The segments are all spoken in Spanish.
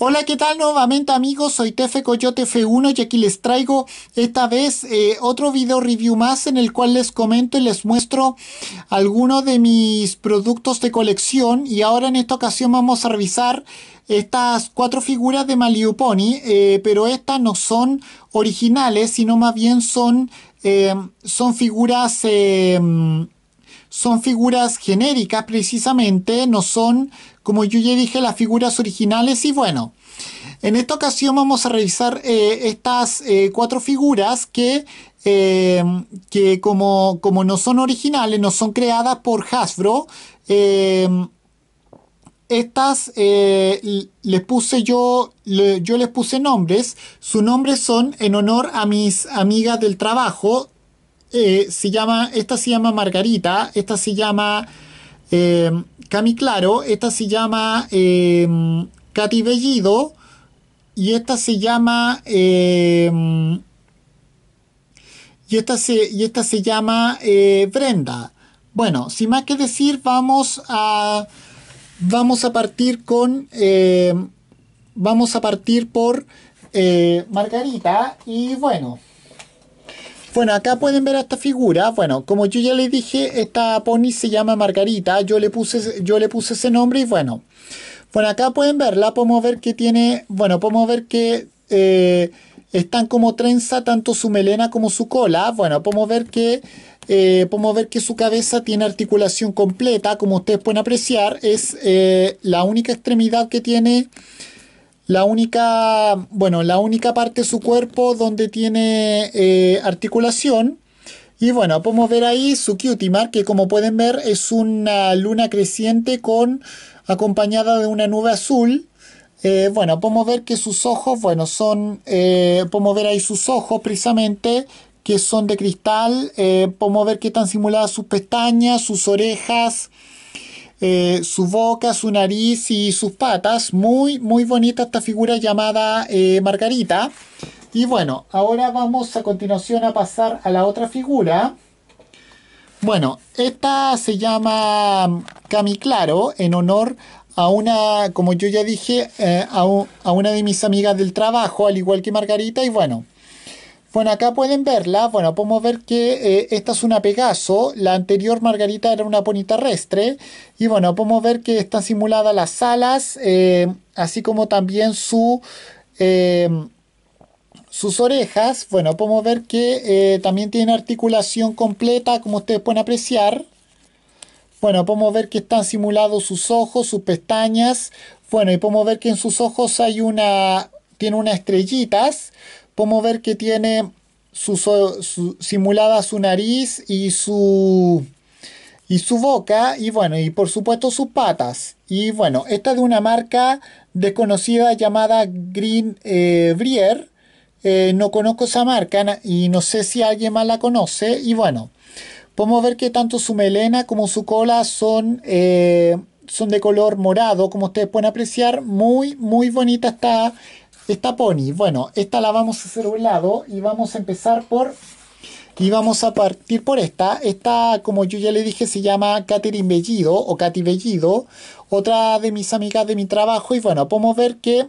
Hola, ¿qué tal nuevamente amigos? Soy Tefe Coyote F1 y aquí les traigo esta vez eh, otro video review más en el cual les comento y les muestro algunos de mis productos de colección y ahora en esta ocasión vamos a revisar estas cuatro figuras de Maliuponi, eh, pero estas no son originales, sino más bien son, eh, son figuras son figuras genéricas precisamente, no son, como yo ya dije, las figuras originales y bueno. En esta ocasión vamos a revisar eh, estas eh, cuatro figuras que, eh, que como, no son originales, no son creadas por Hasbro, estas les puse yo, yo les puse nombres. Sus nombres son en honor a mis amigas del trabajo. Eh, se llama, esta se llama Margarita, esta se llama eh, Cami Claro, esta se llama eh, Katy Bellido y esta se llama... Eh, y esta se, y esta se llama Brenda. Bueno, sin más que decir, vamos a, vamos a partir con, vamos a partir por Margarita y bueno. Bueno, acá pueden ver a esta figura. Bueno, como yo ya les dije, esta pony se llama Margarita. Yo le puse, yo le puse ese nombre y bueno. Bueno, acá pueden verla. Podemos ver que tiene, bueno, podemos ver que eh, están como trenza tanto su melena como su cola. Bueno, podemos ver que eh, podemos ver que su cabeza tiene articulación completa, como ustedes pueden apreciar, es eh, la única extremidad que tiene la única, bueno, la única parte de su cuerpo donde tiene eh, articulación. Y bueno, podemos ver ahí su cutie mark, que como pueden ver es una luna creciente con acompañada de una nube azul. Eh, bueno, podemos ver que sus ojos, bueno, son, eh, podemos ver ahí sus ojos precisamente, que son de cristal. podemos ver que están simuladas sus pestañas, sus orejas. Eh, su boca, su nariz y sus patas. Muy, muy bonita esta figura llamada eh, Margarita. Y bueno, ahora vamos a continuación a pasar a la otra figura. Bueno, esta se llama mm, Cami Claro en honor a una, como yo ya dije, eh, a una de mis amigas del trabajo, al igual que Margarita. Y bueno, bueno, acá pueden verla. Bueno, podemos ver que eh, esta es una Pegaso. La anterior Margarita era una pony terrestre. Y bueno, podemos ver que están simuladas las alas, eh, así como también su, eh, sus orejas. Bueno, podemos ver que también tiene articulación completa, como ustedes pueden apreciar. Bueno, podemos ver que están simulados sus ojos, sus pestañas. Bueno, y podemos ver que en sus ojos hay una... Tiene unas estrellitas podemos ver que tiene simulada su nariz y su, y su boca y bueno, y por supuesto sus patas. Y bueno, esta es de una marca desconocida llamada Green eh, Brier. Eh, no conozco esa marca y no sé si alguien más la conoce. Y bueno, podemos ver que tanto su melena como su cola son, eh, son de color morado, como ustedes pueden apreciar. Muy, muy bonita está esta Pony. Bueno, esta la vamos a hacer a un lado y vamos a empezar por... Y vamos a partir por esta. Esta, como yo ya le dije, se llama Catherine Bellido o Katy Bellido. Otra de mis amigas de mi trabajo. Y bueno, podemos ver que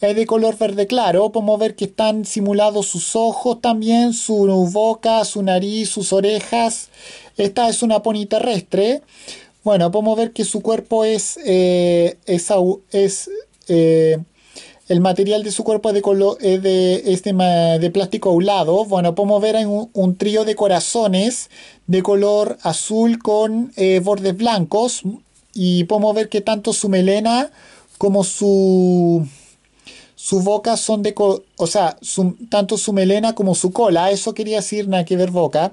es de color verde claro. Podemos ver que están simulados sus ojos también, su boca, su nariz, sus orejas. Esta es una pony terrestre. Bueno, podemos ver que su cuerpo es... Eh, es, es eh, el material de su cuerpo es de, color, es eh, de, este de, plástico aulado. Bueno, podemos ver un, un trío de corazones de color azul con eh, bordes blancos. Y podemos ver que tanto su melena como su, su boca son de... O sea, tanto su melena como su cola, eso quería decir, nada que ver boca,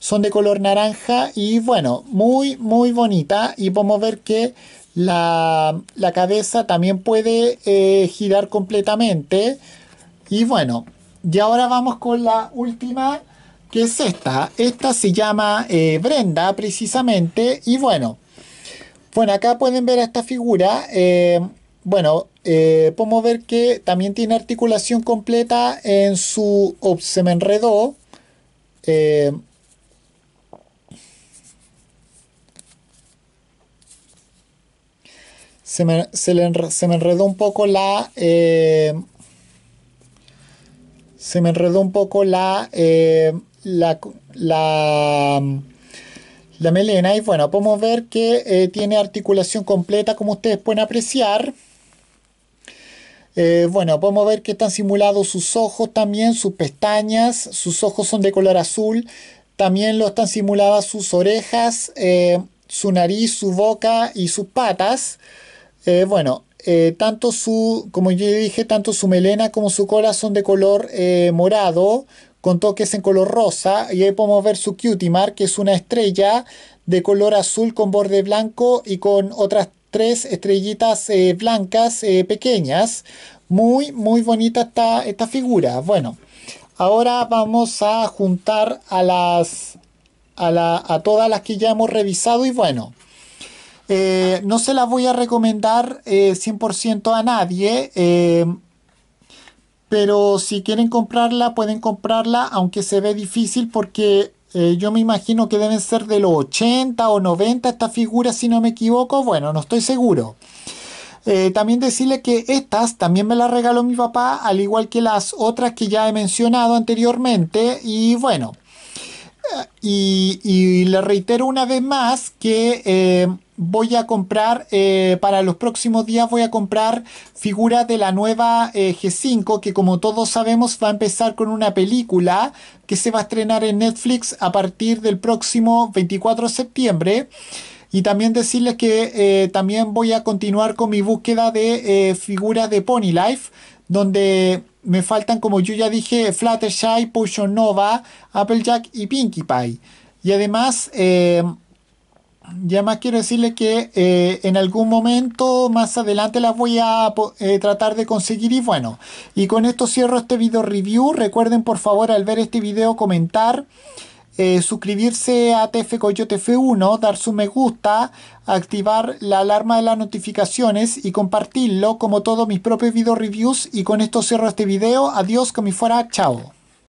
son de color naranja y bueno, muy, muy bonita. Y podemos ver que la, cabeza también puede eh, girar completamente. Y bueno, y ahora vamos con la última, que es esta. Esta se llama eh, Brenda, precisamente. Y bueno, bueno, acá pueden ver a esta figura. Eh, bueno, podemos ver que también tiene articulación completa en su... se me enredó. se me, enredó un poco la... Eh, se me enredó un poco eh, la, la, la, melena y bueno, podemos ver que eh, tiene articulación completa como ustedes pueden apreciar. bueno, podemos ver que están simulados sus ojos también, sus pestañas, sus ojos son de color azul, también lo están simuladas sus orejas, su nariz, su boca y sus patas. Eh, bueno, eh, tanto su, como yo dije, tanto su melena como su cola son de color eh, morado, con toques en color rosa. Y ahí podemos ver su cutie mark, que es una estrella de color azul con borde blanco y con otras tres estrellitas blancas pequeñas. Muy, muy bonita esta, esta figura. Bueno, ahora vamos a juntar a las. A, la, a todas las que ya hemos revisado y bueno, eh, no se las voy a recomendar 100% eh, a nadie, eh, pero si quieren comprarla, pueden comprarla, aunque se ve difícil porque yo me imagino que deben ser de los 80 o 90 estas figuras, si no me equivoco, bueno, no estoy seguro. también decirle que estas también me las regaló mi papá, al igual que las otras que ya he mencionado anteriormente. Y bueno, y, le reitero una vez más que eh, voy a comprar, eh, para los próximos días voy a comprar figuras de la nueva eh, G5, que como todos sabemos va a empezar con una película que se va a estrenar en Netflix a partir del próximo 24 de septiembre. Y también decirles que también voy a continuar con mi búsqueda de figuras de Pony Life, donde me faltan, como yo ya dije, Fluttershy, Potion Nova, Applejack y Pinkie Pie. Y además, eh, ya más quiero decirle que eh, en algún momento más adelante las voy a eh, tratar de conseguir. Y bueno, y con esto cierro este video review. Recuerden por favor al ver este video comentar. Eh, suscribirse a TF Coyote F1, dar su me gusta, activar la alarma de las notificaciones y compartirlo como todos mis propios video reviews y con esto cierro este video, adiós, como me fuera, chao.